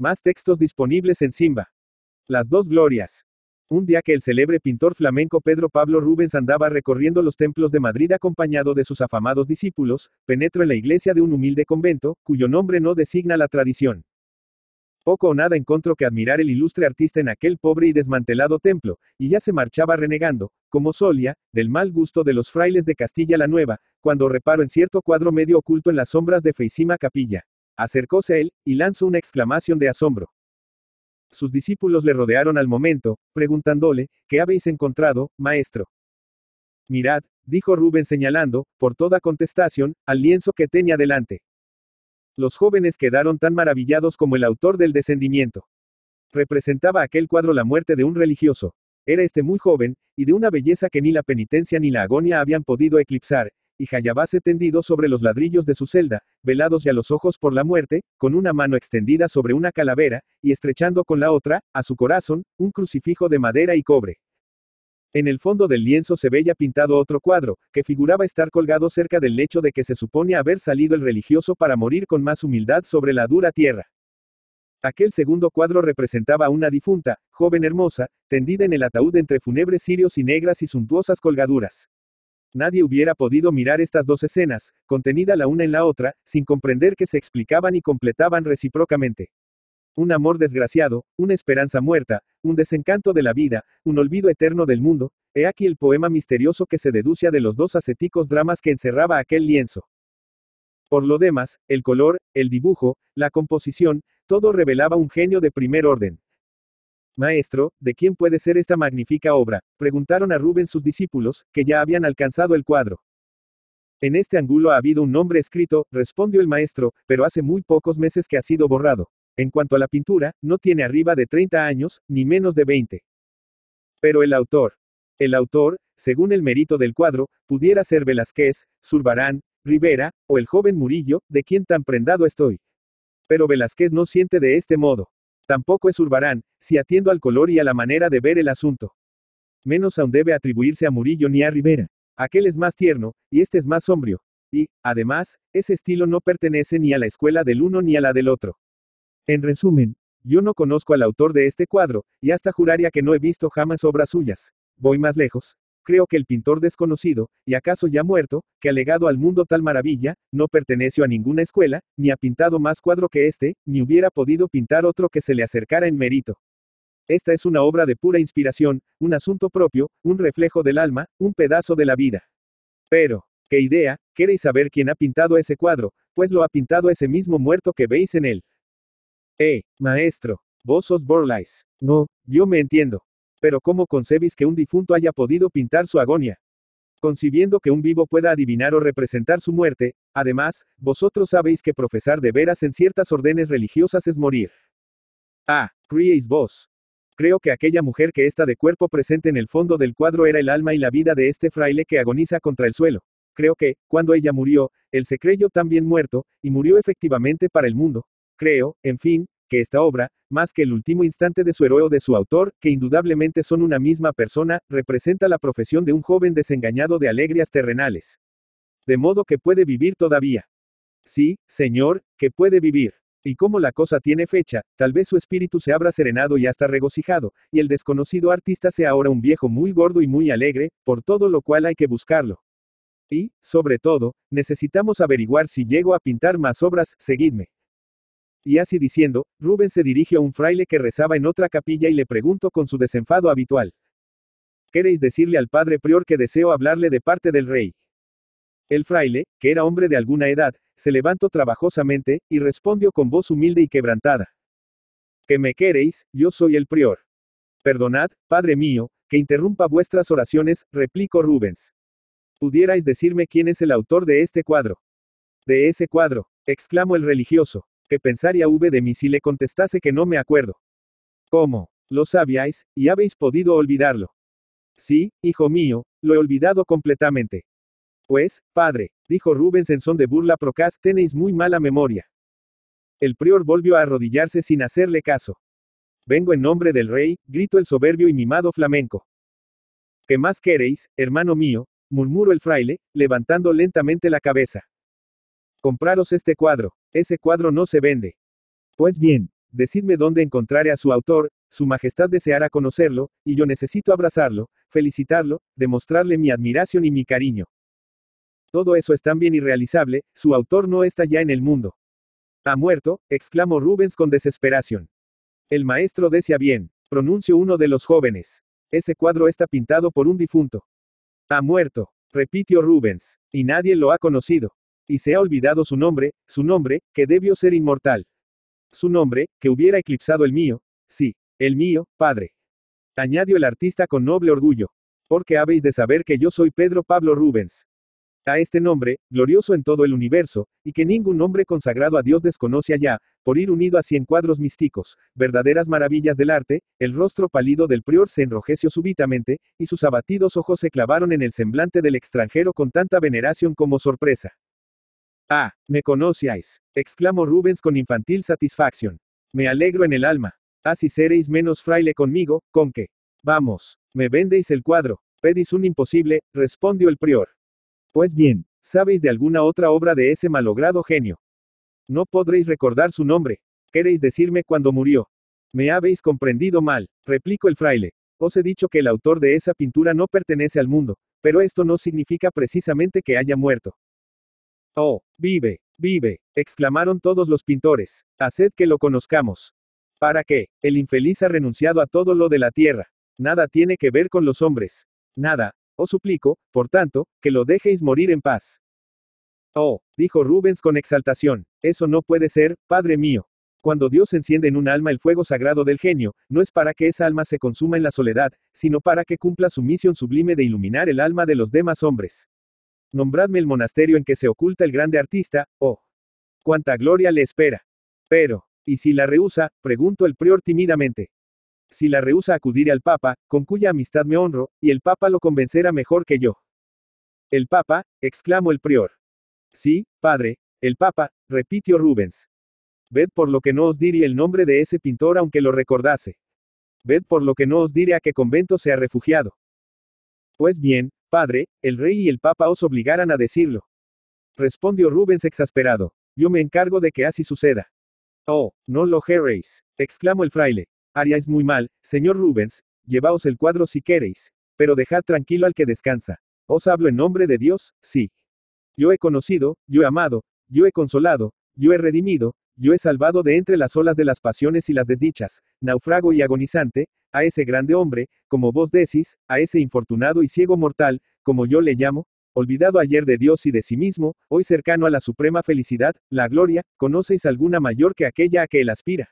Más textos disponibles en Simba. Las dos glorias. Un día que el célebre pintor flamenco Pedro Pablo Rubens andaba recorriendo los templos de Madrid acompañado de sus afamados discípulos, penetró en la iglesia de un humilde convento, cuyo nombre no designa la tradición. Poco o nada encontró que admirar el ilustre artista en aquel pobre y desmantelado templo, y ya se marchaba renegando, como solía, del mal gusto de los frailes de Castilla la Nueva, cuando reparo en cierto cuadro medio oculto en las sombras de Feisima Capilla. Acercóse a él, y lanzó una exclamación de asombro. Sus discípulos le rodearon al momento, preguntándole, ¿qué habéis encontrado, maestro? Mirad, dijo Rubén señalando, por toda contestación, al lienzo que tenía delante. Los jóvenes quedaron tan maravillados como el autor del descendimiento. Representaba aquel cuadro la muerte de un religioso. Era este muy joven, y de una belleza que ni la penitencia ni la agonía habían podido eclipsar, y jayabase tendido sobre los ladrillos de su celda, velados ya los ojos por la muerte, con una mano extendida sobre una calavera, y estrechando con la otra, a su corazón, un crucifijo de madera y cobre. En el fondo del lienzo se veía pintado otro cuadro, que figuraba estar colgado cerca del lecho de que se supone haber salido el religioso para morir con más humildad sobre la dura tierra. Aquel segundo cuadro representaba a una difunta, joven hermosa, tendida en el ataúd entre fúnebres sirios y negras y suntuosas colgaduras. Nadie hubiera podido mirar estas dos escenas, contenida la una en la otra, sin comprender que se explicaban y completaban recíprocamente. Un amor desgraciado, una esperanza muerta, un desencanto de la vida, un olvido eterno del mundo, he aquí el poema misterioso que se deduce de los dos ascéticos dramas que encerraba aquel lienzo. Por lo demás, el color, el dibujo, la composición, todo revelaba un genio de primer orden. Maestro, ¿de quién puede ser esta magnífica obra? preguntaron a rubén sus discípulos, que ya habían alcanzado el cuadro. En este ángulo ha habido un nombre escrito, respondió el maestro, pero hace muy pocos meses que ha sido borrado. En cuanto a la pintura, no tiene arriba de 30 años, ni menos de 20. Pero el autor. El autor, según el mérito del cuadro, pudiera ser Velázquez, Zurbarán, Rivera, o el joven Murillo, de quien tan prendado estoy. Pero Velázquez no siente de este modo. Tampoco es Urbarán, si atiendo al color y a la manera de ver el asunto. Menos aún debe atribuirse a Murillo ni a Rivera. Aquel es más tierno, y este es más sombrio. Y, además, ese estilo no pertenece ni a la escuela del uno ni a la del otro. En resumen, yo no conozco al autor de este cuadro, y hasta juraría que no he visto jamás obras suyas. Voy más lejos, Creo que el pintor desconocido, y acaso ya muerto, que ha legado al mundo tal maravilla, no perteneció a ninguna escuela, ni ha pintado más cuadro que este, ni hubiera podido pintar otro que se le acercara en mérito. Esta es una obra de pura inspiración, un asunto propio, un reflejo del alma, un pedazo de la vida. Pero, ¿qué idea? Queréis saber quién ha pintado ese cuadro, pues lo ha pintado ese mismo muerto que veis en él. Eh, maestro, vos os Borlais. No, yo me entiendo. Pero ¿cómo concebís que un difunto haya podido pintar su agonia? Concibiendo que un vivo pueda adivinar o representar su muerte, además, vosotros sabéis que profesar de veras en ciertas órdenes religiosas es morir. Ah, creéis vos. Creo que aquella mujer que está de cuerpo presente en el fondo del cuadro era el alma y la vida de este fraile que agoniza contra el suelo. Creo que, cuando ella murió, él se creyó también muerto, y murió efectivamente para el mundo. Creo, en fin, que esta obra, más que el último instante de su héroe o de su autor, que indudablemente son una misma persona, representa la profesión de un joven desengañado de alegrías terrenales. De modo que puede vivir todavía. Sí, señor, que puede vivir. Y como la cosa tiene fecha, tal vez su espíritu se habrá serenado y hasta regocijado, y el desconocido artista sea ahora un viejo muy gordo y muy alegre, por todo lo cual hay que buscarlo. Y, sobre todo, necesitamos averiguar si llego a pintar más obras, seguidme. Y así diciendo, Rubén se dirige a un fraile que rezaba en otra capilla y le preguntó con su desenfado habitual. ¿Queréis decirle al padre prior que deseo hablarle de parte del rey? El fraile, que era hombre de alguna edad, se levantó trabajosamente, y respondió con voz humilde y quebrantada. Que me queréis, yo soy el prior. Perdonad, padre mío, que interrumpa vuestras oraciones, replicó Rubens. ¿Pudierais decirme quién es el autor de este cuadro? De ese cuadro, exclamó el religioso. ¿Qué pensaría V de mí si le contestase que no me acuerdo? ¿Cómo? Lo sabíais, y habéis podido olvidarlo. Sí, hijo mío, lo he olvidado completamente. Pues, padre, dijo Rubens en son de burla procaz, tenéis muy mala memoria. El prior volvió a arrodillarse sin hacerle caso. Vengo en nombre del rey, gritó el soberbio y mimado flamenco. ¿Qué más queréis, hermano mío? murmuró el fraile, levantando lentamente la cabeza. Compraros este cuadro. Ese cuadro no se vende. Pues bien, decidme dónde encontraré a su autor, su Majestad deseará conocerlo, y yo necesito abrazarlo, felicitarlo, demostrarle mi admiración y mi cariño. Todo eso es tan bien irrealizable, su autor no está ya en el mundo. Ha muerto, exclamó Rubens con desesperación. El maestro desea bien, pronunció uno de los jóvenes. Ese cuadro está pintado por un difunto. Ha muerto, repitió Rubens, y nadie lo ha conocido y se ha olvidado su nombre, su nombre, que debió ser inmortal. Su nombre, que hubiera eclipsado el mío, sí, el mío, padre. Añadió el artista con noble orgullo. Porque habéis de saber que yo soy Pedro Pablo Rubens. A este nombre, glorioso en todo el universo, y que ningún hombre consagrado a Dios desconoce allá, por ir unido a cien cuadros místicos, verdaderas maravillas del arte, el rostro pálido del prior se enrojeció súbitamente, y sus abatidos ojos se clavaron en el semblante del extranjero con tanta veneración como sorpresa. Ah, me conocíais, exclamó Rubens con infantil satisfacción. Me alegro en el alma. Así seréis menos fraile conmigo, con que. Vamos, me vendéis el cuadro, pedís un imposible, respondió el prior. Pues bien, ¿sabéis de alguna otra obra de ese malogrado genio? No podréis recordar su nombre. Queréis decirme cuándo murió. Me habéis comprendido mal, replicó el fraile. Os he dicho que el autor de esa pintura no pertenece al mundo, pero esto no significa precisamente que haya muerto. Oh, vive, vive, exclamaron todos los pintores, haced que lo conozcamos. ¿Para qué? El infeliz ha renunciado a todo lo de la tierra. Nada tiene que ver con los hombres. Nada, os suplico, por tanto, que lo dejéis morir en paz. Oh, dijo Rubens con exaltación, eso no puede ser, Padre mío. Cuando Dios enciende en un alma el fuego sagrado del genio, no es para que esa alma se consuma en la soledad, sino para que cumpla su misión sublime de iluminar el alma de los demás hombres. Nombradme el monasterio en que se oculta el grande artista, oh. Cuánta gloria le espera. Pero, ¿y si la rehúsa? preguntó el prior tímidamente. Si la rehúsa acudir al Papa, con cuya amistad me honro, y el Papa lo convencerá mejor que yo. El Papa, exclamó el prior. Sí, padre, el Papa, repitió Rubens. Ved por lo que no os diré el nombre de ese pintor aunque lo recordase. Ved por lo que no os diré a qué convento se ha refugiado. Pues bien, Padre, el rey y el papa os obligarán a decirlo. Respondió Rubens exasperado. Yo me encargo de que así suceda. Oh, no lo queréis, exclamó el fraile. Haríais muy mal, señor Rubens, llevaos el cuadro si queréis, pero dejad tranquilo al que descansa. Os hablo en nombre de Dios, sí. Yo he conocido, yo he amado, yo he consolado, yo he redimido, yo he salvado de entre las olas de las pasiones y las desdichas, naufrago y agonizante, a ese grande hombre, como vos decís, a ese infortunado y ciego mortal, como yo le llamo, olvidado ayer de Dios y de sí mismo, hoy cercano a la suprema felicidad, la gloria, ¿conocéis alguna mayor que aquella a que él aspira?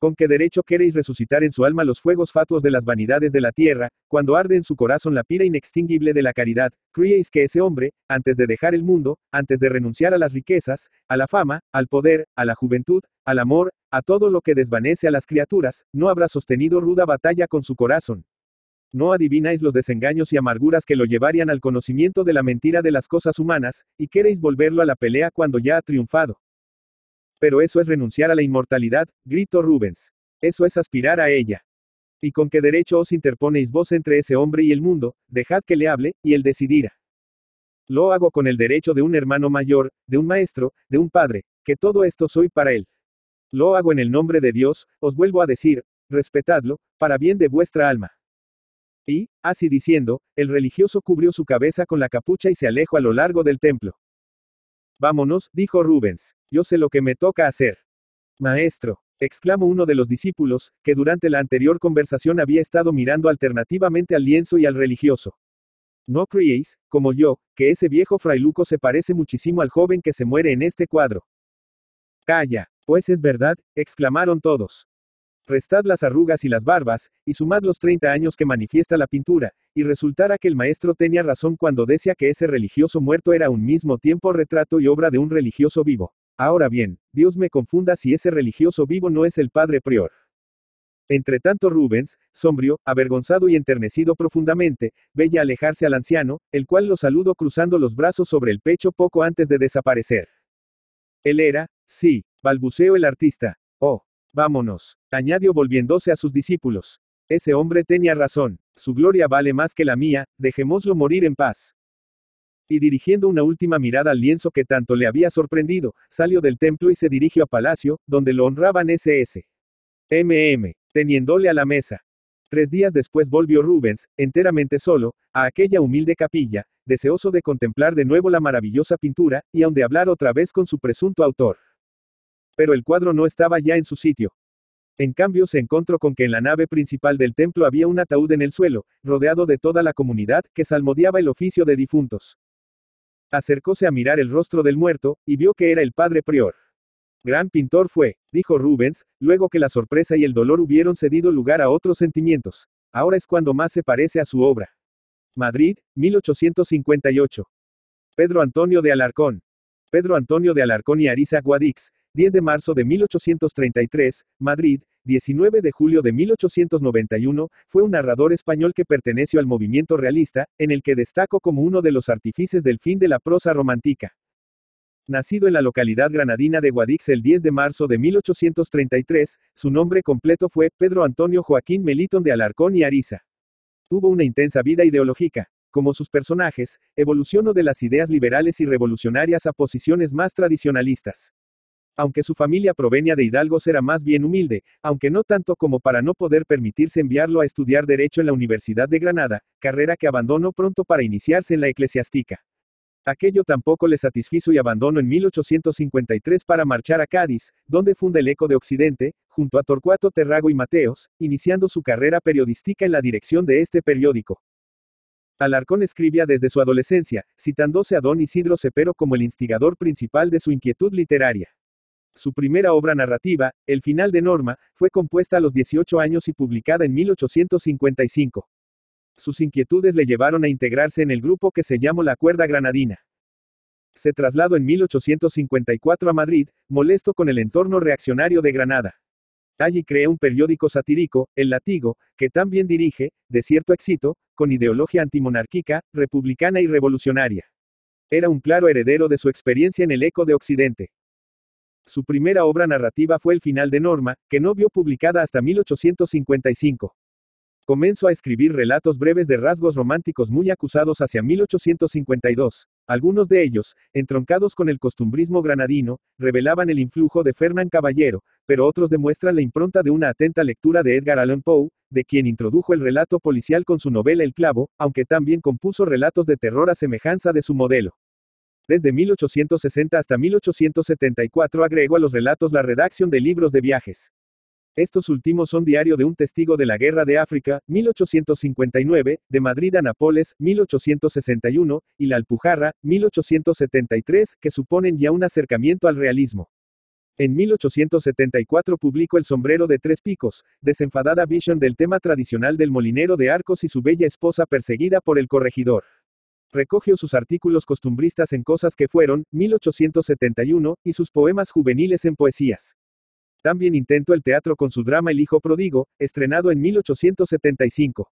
¿Con qué derecho queréis resucitar en su alma los fuegos fatuos de las vanidades de la tierra, cuando arde en su corazón la pira inextinguible de la caridad? ¿Creéis que ese hombre, antes de dejar el mundo, antes de renunciar a las riquezas, a la fama, al poder, a la juventud, al amor, a todo lo que desvanece a las criaturas, no habrá sostenido ruda batalla con su corazón? no adivináis los desengaños y amarguras que lo llevarían al conocimiento de la mentira de las cosas humanas, y queréis volverlo a la pelea cuando ya ha triunfado. Pero eso es renunciar a la inmortalidad, gritó Rubens. Eso es aspirar a ella. ¿Y con qué derecho os interponéis vos entre ese hombre y el mundo? Dejad que le hable, y él decidirá. Lo hago con el derecho de un hermano mayor, de un maestro, de un padre, que todo esto soy para él. Lo hago en el nombre de Dios, os vuelvo a decir, respetadlo, para bien de vuestra alma. Y, así diciendo, el religioso cubrió su cabeza con la capucha y se alejó a lo largo del templo. Vámonos, dijo Rubens. Yo sé lo que me toca hacer. Maestro, exclamó uno de los discípulos, que durante la anterior conversación había estado mirando alternativamente al lienzo y al religioso. No creéis, como yo, que ese viejo frailuco se parece muchísimo al joven que se muere en este cuadro. Calla, pues es verdad, exclamaron todos. Restad las arrugas y las barbas, y sumad los 30 años que manifiesta la pintura, y resultará que el maestro tenía razón cuando decía que ese religioso muerto era un mismo tiempo retrato y obra de un religioso vivo. Ahora bien, Dios me confunda si ese religioso vivo no es el padre prior. Entretanto Rubens, sombrio, avergonzado y enternecido profundamente, veía alejarse al anciano, el cual lo saludó cruzando los brazos sobre el pecho poco antes de desaparecer. Él era, sí, balbuceó el artista. Oh, vámonos, añadió volviéndose a sus discípulos. Ese hombre tenía razón, su gloria vale más que la mía, dejémoslo morir en paz. Y dirigiendo una última mirada al lienzo que tanto le había sorprendido, salió del templo y se dirigió a palacio, donde lo honraban SS. MM, teniéndole a la mesa. Tres días después volvió Rubens, enteramente solo, a aquella humilde capilla, deseoso de contemplar de nuevo la maravillosa pintura, y aun de hablar otra vez con su presunto autor. Pero el cuadro no estaba ya en su sitio. En cambio se encontró con que en la nave principal del templo había un ataúd en el suelo, rodeado de toda la comunidad, que salmodiaba el oficio de difuntos. Acercóse a mirar el rostro del muerto, y vio que era el padre prior. Gran pintor fue, dijo Rubens, luego que la sorpresa y el dolor hubieron cedido lugar a otros sentimientos. Ahora es cuando más se parece a su obra. Madrid, 1858. Pedro Antonio de Alarcón. Pedro Antonio de Alarcón y Arisa Guadix, 10 de marzo de 1833, Madrid, 19 de julio de 1891, fue un narrador español que perteneció al movimiento realista, en el que destacó como uno de los artífices del fin de la prosa romántica. Nacido en la localidad granadina de Guadix el 10 de marzo de 1833, su nombre completo fue Pedro Antonio Joaquín Melitón de Alarcón y Ariza. Tuvo una intensa vida ideológica como sus personajes, evolucionó de las ideas liberales y revolucionarias a posiciones más tradicionalistas. Aunque su familia provenía de Hidalgo era más bien humilde, aunque no tanto como para no poder permitirse enviarlo a estudiar derecho en la Universidad de Granada, carrera que abandonó pronto para iniciarse en la eclesiástica. Aquello tampoco le satisfizo y abandonó en 1853 para marchar a Cádiz, donde funda el Eco de Occidente, junto a Torcuato Terrago y Mateos, iniciando su carrera periodística en la dirección de este periódico. Alarcón escribía desde su adolescencia, citándose a don Isidro Cepero como el instigador principal de su inquietud literaria. Su primera obra narrativa, El final de Norma, fue compuesta a los 18 años y publicada en 1855. Sus inquietudes le llevaron a integrarse en el grupo que se llamó La Cuerda Granadina. Se trasladó en 1854 a Madrid, molesto con el entorno reaccionario de Granada. Allí creó un periódico satírico, El Latigo, que también dirige, de cierto éxito, con ideología antimonárquica, republicana y revolucionaria. Era un claro heredero de su experiencia en el eco de Occidente. Su primera obra narrativa fue El final de Norma, que no vio publicada hasta 1855. Comenzó a escribir relatos breves de rasgos románticos muy acusados hacia 1852. Algunos de ellos, entroncados con el costumbrismo granadino, revelaban el influjo de Fernán Caballero, pero otros demuestran la impronta de una atenta lectura de Edgar Allan Poe, de quien introdujo el relato policial con su novela El clavo, aunque también compuso relatos de terror a semejanza de su modelo. Desde 1860 hasta 1874 agregó a los relatos la redacción de libros de viajes. Estos últimos son Diario de un testigo de la Guerra de África, 1859, de Madrid a Nápoles, 1861, y La Alpujarra, 1873, que suponen ya un acercamiento al realismo. En 1874 publicó El sombrero de tres picos, desenfadada visión del tema tradicional del molinero de arcos y su bella esposa perseguida por el corregidor. Recogió sus artículos costumbristas en Cosas que fueron, 1871, y sus poemas juveniles en Poesías. También intentó el teatro con su drama El Hijo Prodigo, estrenado en 1875.